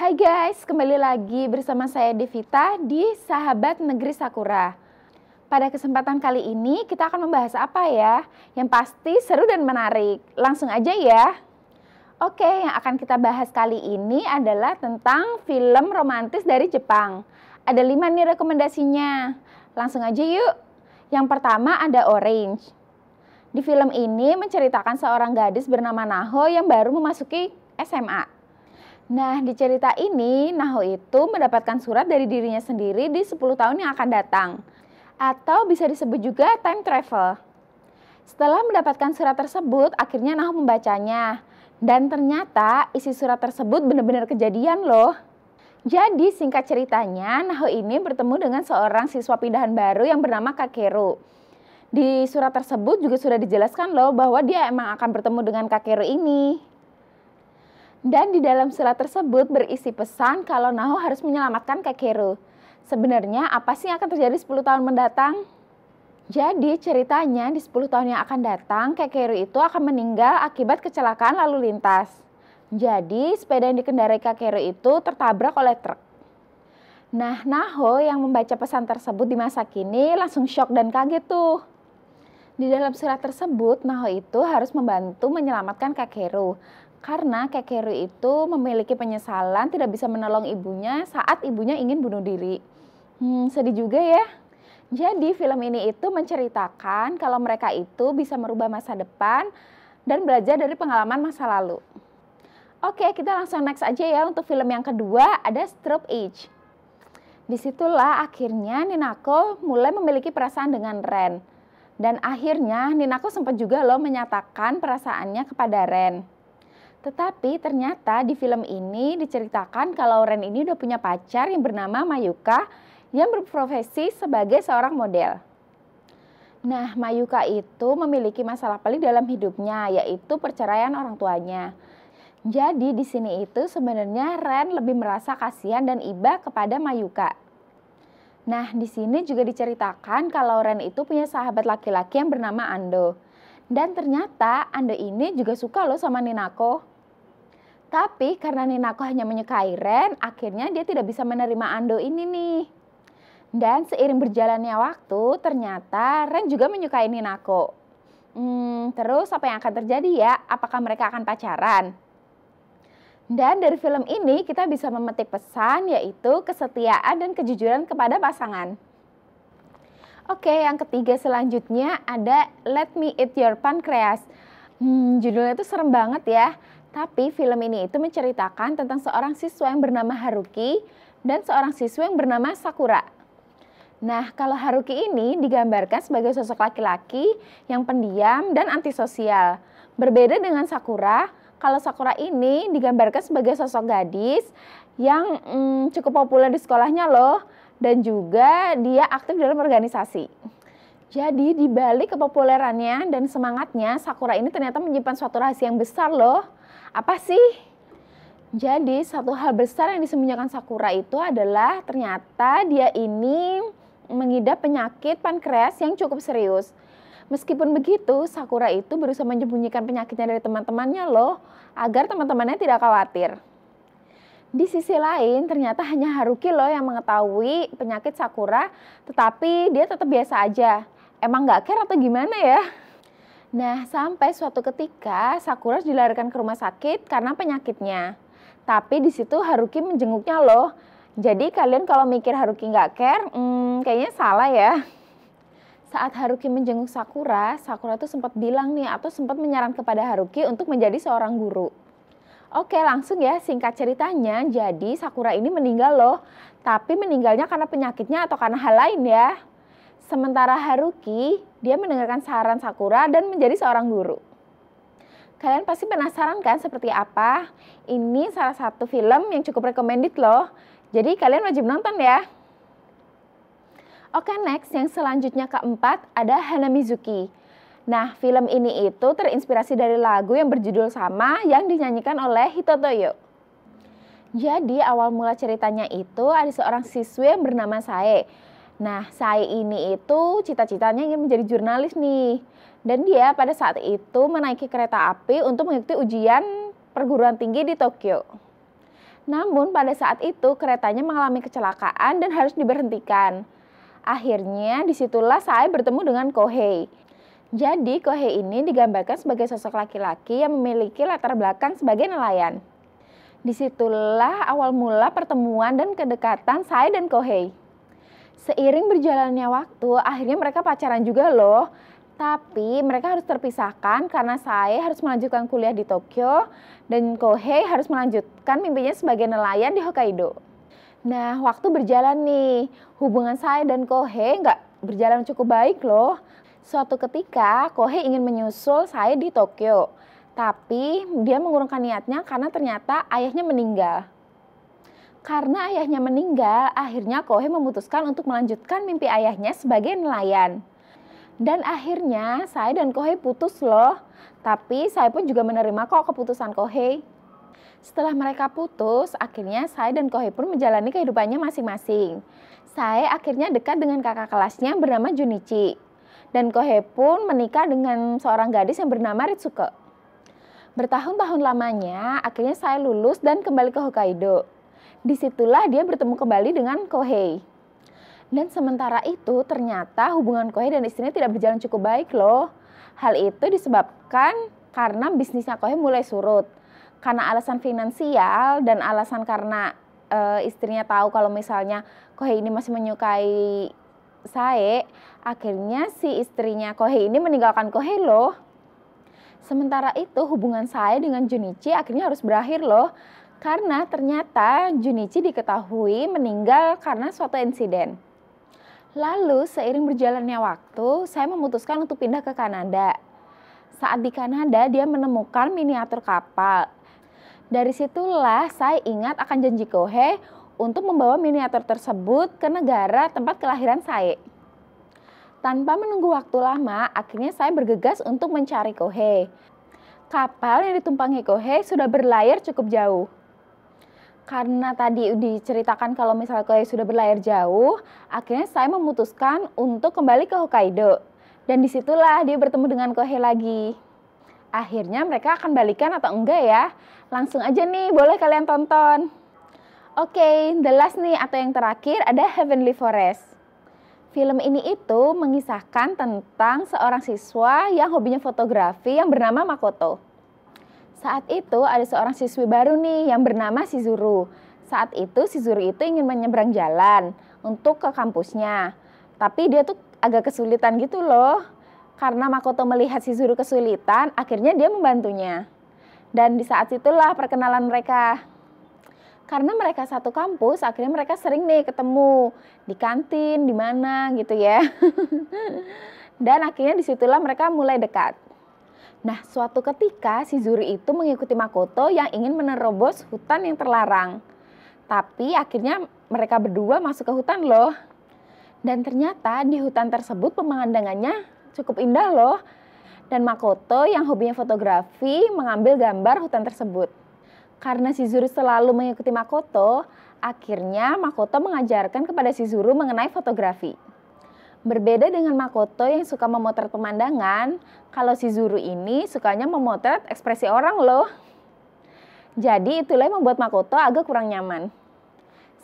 Hai guys, kembali lagi bersama saya Devita di Sahabat Negeri Sakura. Pada kesempatan kali ini kita akan membahas apa ya? Yang pasti seru dan menarik. Langsung aja ya. Oke, yang akan kita bahas kali ini adalah tentang film romantis dari Jepang. Ada lima nih rekomendasinya. Langsung aja yuk. Yang pertama ada Orange. Di film ini menceritakan seorang gadis bernama Naho yang baru memasuki SMA Nah, di cerita ini, Naho itu mendapatkan surat dari dirinya sendiri di 10 tahun yang akan datang. Atau bisa disebut juga time travel. Setelah mendapatkan surat tersebut, akhirnya Naho membacanya. Dan ternyata isi surat tersebut benar-benar kejadian loh. Jadi singkat ceritanya, Naho ini bertemu dengan seorang siswa pindahan baru yang bernama Kakeru. Di surat tersebut juga sudah dijelaskan loh bahwa dia emang akan bertemu dengan Kakeru ini. Dan di dalam surat tersebut berisi pesan kalau Naho harus menyelamatkan Kakeru. Sebenarnya apa sih yang akan terjadi 10 tahun mendatang? Jadi ceritanya di 10 tahun yang akan datang, Kakeru itu akan meninggal akibat kecelakaan lalu lintas. Jadi sepeda yang dikendarai Kakeru itu tertabrak oleh truk. Nah, Naho yang membaca pesan tersebut di masa kini langsung shock dan kaget tuh. Di dalam surat tersebut, Naho itu harus membantu menyelamatkan Kakeru. Karena Kekeru itu memiliki penyesalan tidak bisa menolong ibunya saat ibunya ingin bunuh diri. Hmm, sedih juga ya. Jadi film ini itu menceritakan kalau mereka itu bisa merubah masa depan dan belajar dari pengalaman masa lalu. Oke, kita langsung next aja ya untuk film yang kedua ada Strobe Age. Disitulah akhirnya Ninako mulai memiliki perasaan dengan Ren. Dan akhirnya Ninako sempat juga loh menyatakan perasaannya kepada Ren. Tetapi ternyata di film ini diceritakan kalau Ren ini udah punya pacar yang bernama Mayuka yang berprofesi sebagai seorang model. Nah, Mayuka itu memiliki masalah pelik dalam hidupnya, yaitu perceraian orang tuanya. Jadi di sini itu sebenarnya Ren lebih merasa kasihan dan iba kepada Mayuka. Nah, di sini juga diceritakan kalau Ren itu punya sahabat laki-laki yang bernama Ando. Dan ternyata Ando ini juga suka loh sama Ninako. Tapi karena Ninako hanya menyukai Ren, akhirnya dia tidak bisa menerima Ando ini nih. Dan seiring berjalannya waktu, ternyata Ren juga menyukai Ninako. Hmm, terus apa yang akan terjadi ya? Apakah mereka akan pacaran? Dan dari film ini kita bisa memetik pesan yaitu kesetiaan dan kejujuran kepada pasangan. Oke, yang ketiga selanjutnya ada Let Me Eat Your Pancreas. Hmm, judulnya itu serem banget ya. Tapi film ini itu menceritakan tentang seorang siswa yang bernama Haruki dan seorang siswa yang bernama Sakura. Nah, kalau Haruki ini digambarkan sebagai sosok laki-laki yang pendiam dan antisosial. Berbeda dengan Sakura, kalau Sakura ini digambarkan sebagai sosok gadis yang hmm, cukup populer di sekolahnya loh dan juga dia aktif dalam organisasi. Jadi di balik kepopulerannya dan semangatnya, Sakura ini ternyata menyimpan suatu rahasia yang besar loh apa sih? Jadi satu hal besar yang disembunyikan Sakura itu adalah ternyata dia ini mengidap penyakit pankreas yang cukup serius. Meskipun begitu, Sakura itu berusaha menyembunyikan penyakitnya dari teman-temannya loh, agar teman-temannya tidak khawatir. Di sisi lain, ternyata hanya Haruki loh yang mengetahui penyakit Sakura, tetapi dia tetap biasa aja. Emang gak care atau gimana ya? Nah, sampai suatu ketika Sakura dilarikan ke rumah sakit karena penyakitnya. Tapi di situ Haruki menjenguknya loh. Jadi kalian kalau mikir Haruki nggak care, hmm, kayaknya salah ya. Saat Haruki menjenguk Sakura, Sakura tuh sempat bilang nih atau sempat menyarankan kepada Haruki untuk menjadi seorang guru. Oke langsung ya singkat ceritanya, jadi Sakura ini meninggal loh. Tapi meninggalnya karena penyakitnya atau karena hal lain ya. Sementara Haruki, dia mendengarkan saran Sakura dan menjadi seorang guru. Kalian pasti penasaran kan seperti apa? Ini salah satu film yang cukup recommended loh. Jadi kalian wajib nonton ya. Oke next, yang selanjutnya keempat ada Hanamizuki. Nah film ini itu terinspirasi dari lagu yang berjudul sama yang dinyanyikan oleh Hitotoyo. Jadi awal mula ceritanya itu ada seorang siswi yang bernama Sae Nah, saya ini itu cita-citanya ingin menjadi jurnalis nih. Dan dia pada saat itu menaiki kereta api untuk mengikuti ujian perguruan tinggi di Tokyo. Namun pada saat itu keretanya mengalami kecelakaan dan harus diberhentikan. Akhirnya disitulah saya bertemu dengan Kohei. Jadi Kohei ini digambarkan sebagai sosok laki-laki yang memiliki latar belakang sebagai nelayan. Disitulah awal mula pertemuan dan kedekatan saya dan Kohei. Seiring berjalannya waktu, akhirnya mereka pacaran juga loh. Tapi mereka harus terpisahkan karena saya harus melanjutkan kuliah di Tokyo dan Kohei harus melanjutkan mimpinya sebagai nelayan di Hokkaido. Nah, waktu berjalan nih, hubungan saya dan Kohei nggak berjalan cukup baik loh. Suatu ketika, Kohei ingin menyusul saya di Tokyo. Tapi dia mengurungkan niatnya karena ternyata ayahnya meninggal. Karena ayahnya meninggal, akhirnya Kohe memutuskan untuk melanjutkan mimpi ayahnya sebagai nelayan. Dan akhirnya saya dan Kohei putus loh. Tapi saya pun juga menerima kok keputusan Kohei. Setelah mereka putus, akhirnya saya dan Kohei pun menjalani kehidupannya masing-masing. Saya akhirnya dekat dengan kakak kelasnya bernama Junichi. Dan Kohei pun menikah dengan seorang gadis yang bernama Ritsuke. Bertahun-tahun lamanya, akhirnya saya lulus dan kembali ke Hokkaido disitulah dia bertemu kembali dengan Kohei. Dan sementara itu ternyata hubungan Kohei dan istrinya tidak berjalan cukup baik loh. Hal itu disebabkan karena bisnisnya Kohei mulai surut. Karena alasan finansial dan alasan karena e, istrinya tahu kalau misalnya Kohei ini masih menyukai saya akhirnya si istrinya Kohei ini meninggalkan Kohei loh. Sementara itu hubungan saya dengan Junichi akhirnya harus berakhir loh karena ternyata Junichi diketahui meninggal karena suatu insiden. Lalu seiring berjalannya waktu, saya memutuskan untuk pindah ke Kanada. Saat di Kanada, dia menemukan miniatur kapal. Dari situlah saya ingat akan janji Kohe untuk membawa miniatur tersebut ke negara tempat kelahiran saya. Tanpa menunggu waktu lama, akhirnya saya bergegas untuk mencari Kohe. Kapal yang ditumpangi Kohe sudah berlayar cukup jauh karena tadi diceritakan kalau misalnya saya sudah berlayar jauh, akhirnya saya memutuskan untuk kembali ke Hokkaido. Dan disitulah dia bertemu dengan Kohei lagi. Akhirnya mereka akan balikan atau enggak ya? Langsung aja nih, boleh kalian tonton. Oke, okay, the last nih atau yang terakhir ada Heavenly Forest. Film ini itu mengisahkan tentang seorang siswa yang hobinya fotografi yang bernama Makoto. Saat itu ada seorang siswi baru nih yang bernama si Saat itu si itu ingin menyeberang jalan untuk ke kampusnya. Tapi dia tuh agak kesulitan gitu loh. Karena Makoto melihat si kesulitan, akhirnya dia membantunya. Dan di saat itulah perkenalan mereka karena mereka satu kampus, akhirnya mereka sering nih ketemu di kantin, di mana gitu ya. Dan akhirnya disitulah mereka mulai dekat. Nah, suatu ketika si Zuri itu mengikuti Makoto yang ingin menerobos hutan yang terlarang. Tapi akhirnya mereka berdua masuk ke hutan loh. Dan ternyata di hutan tersebut pemandangannya cukup indah loh. Dan Makoto yang hobinya fotografi mengambil gambar hutan tersebut. Karena si Zuru selalu mengikuti Makoto, akhirnya Makoto mengajarkan kepada si Zuru mengenai fotografi. Berbeda dengan Makoto yang suka memotret pemandangan, kalau si Zuru ini sukanya memotret ekspresi orang loh. Jadi itulah yang membuat Makoto agak kurang nyaman.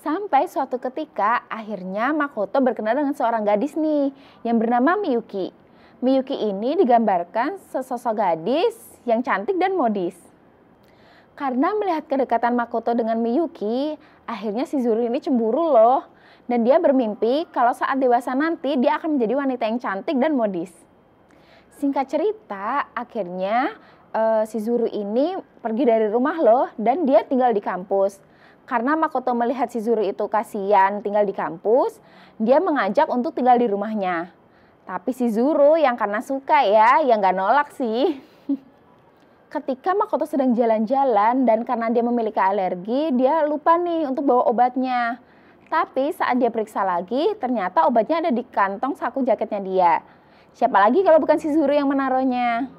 Sampai suatu ketika akhirnya Makoto berkenal dengan seorang gadis nih yang bernama Miyuki. Miyuki ini digambarkan sesosok gadis yang cantik dan modis. Karena melihat kedekatan Makoto dengan Miyuki, akhirnya si Zuru ini cemburu loh dan dia bermimpi kalau saat dewasa nanti dia akan menjadi wanita yang cantik dan modis. Singkat cerita, akhirnya uh, si Zuru ini pergi dari rumah loh dan dia tinggal di kampus. Karena Makoto melihat si Zuru itu kasihan tinggal di kampus, dia mengajak untuk tinggal di rumahnya. Tapi si Zuru yang karena suka ya, yang gak nolak sih. Ketika Makoto sedang jalan-jalan dan karena dia memiliki alergi, dia lupa nih untuk bawa obatnya. Tapi saat dia periksa lagi, ternyata obatnya ada di kantong saku jaketnya dia. Siapa lagi kalau bukan si Zuru yang menaruhnya?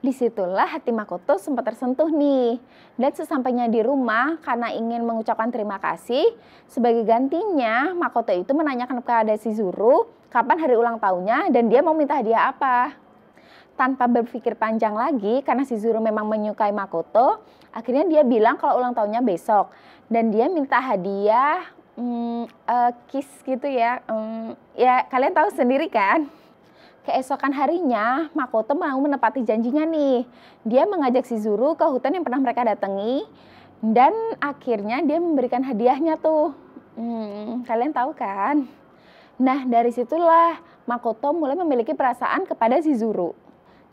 Disitulah hati Makoto sempat tersentuh nih. Dan sesampainya di rumah karena ingin mengucapkan terima kasih, sebagai gantinya Makoto itu menanyakan kepada si Zuru kapan hari ulang tahunnya dan dia mau minta hadiah apa. Tanpa berpikir panjang lagi karena si Zuru memang menyukai Makoto, akhirnya dia bilang kalau ulang tahunnya besok. Dan dia minta hadiah mm, uh, kiss gitu ya. Mm, ya kalian tahu sendiri kan. Keesokan harinya, Makoto mau menepati janjinya nih. Dia mengajak si Zuru ke hutan yang pernah mereka datangi dan akhirnya dia memberikan hadiahnya tuh. Hmm, kalian tahu kan? Nah, dari situlah Makoto mulai memiliki perasaan kepada si Zuru.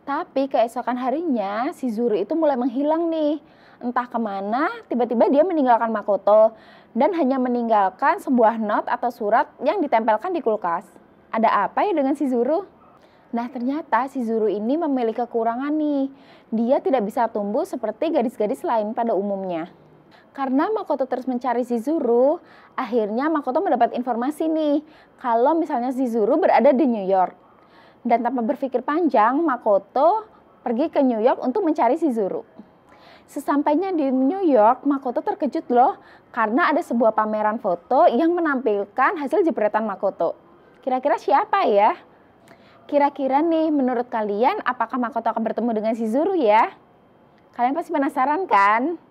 Tapi keesokan harinya, si Zuru itu mulai menghilang nih. Entah kemana, tiba-tiba dia meninggalkan Makoto dan hanya meninggalkan sebuah not atau surat yang ditempelkan di kulkas. Ada apa ya dengan si Zuru? Nah ternyata si Zuru ini memiliki kekurangan nih. Dia tidak bisa tumbuh seperti gadis-gadis lain pada umumnya. Karena Makoto terus mencari si Zuru, akhirnya Makoto mendapat informasi nih kalau misalnya si Zuru berada di New York. Dan tanpa berpikir panjang, Makoto pergi ke New York untuk mencari si Zuru. Sesampainya di New York, Makoto terkejut loh karena ada sebuah pameran foto yang menampilkan hasil jepretan Makoto. Kira-kira siapa ya? Kira-kira nih menurut kalian apakah Makoto akan bertemu dengan Shizuru ya? Kalian pasti penasaran kan?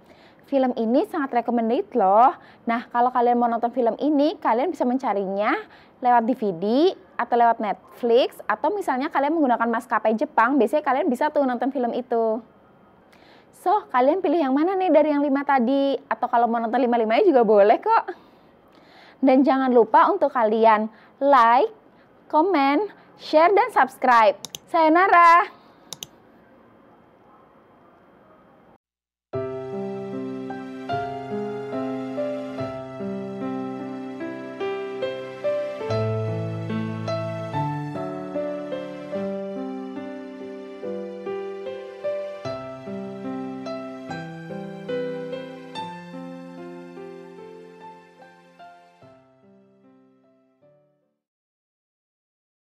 Film ini sangat recommended loh. Nah, kalau kalian mau nonton film ini, kalian bisa mencarinya lewat DVD atau lewat Netflix atau misalnya kalian menggunakan maskapai Jepang, biasanya kalian bisa tuh nonton film itu. So, kalian pilih yang mana nih dari yang lima tadi? Atau kalau mau nonton lima-limanya juga boleh kok. Dan jangan lupa untuk kalian like, comment, share, dan subscribe. saya Nara.